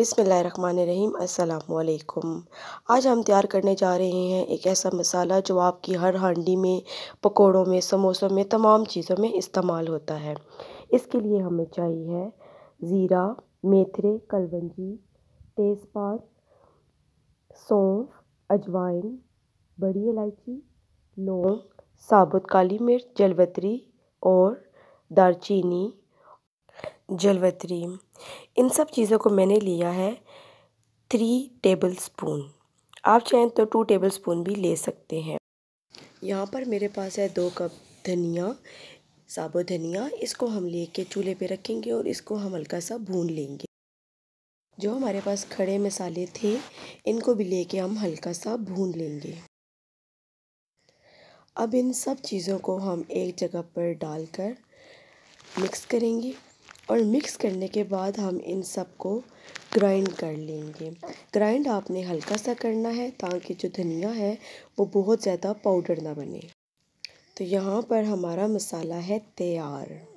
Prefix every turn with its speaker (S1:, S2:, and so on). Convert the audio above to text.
S1: बिसमीम अल्लाम आज हम तैयार करने जा रहे हैं एक ऐसा मसाला जो आपकी हर हांडी में पकोड़ों में समोसों में तमाम चीज़ों में इस्तेमाल होता है इसके लिए हमें चाहिए है ज़ीरा मेथरे कलवंजी तेज़पात सौंफ अजवाइन बड़ी इलायची लौंग साबुत काली मिर्च जलवतरी और दारचीनी जलवतरी इन सब चीज़ों को मैंने लिया है थ्री टेबल स्पून आप चाहें तो टू टेबल स्पून भी ले सकते हैं यहाँ पर मेरे पास है दो कप धनिया साबुत धनिया इसको हम लेके चूल्हे पे रखेंगे और इसको हम हल्का सा भून लेंगे जो हमारे पास खड़े मसाले थे इनको भी लेके हम हल्का सा भून लेंगे अब इन सब चीज़ों को हम एक जगह पर डालकर मिक्स करेंगे और मिक्स करने के बाद हम इन सब को ग्राइंड कर लेंगे ग्राइंड आपने हल्का सा करना है ताकि जो धनिया है वो बहुत ज़्यादा पाउडर ना बने तो यहाँ पर हमारा मसाला है तैयार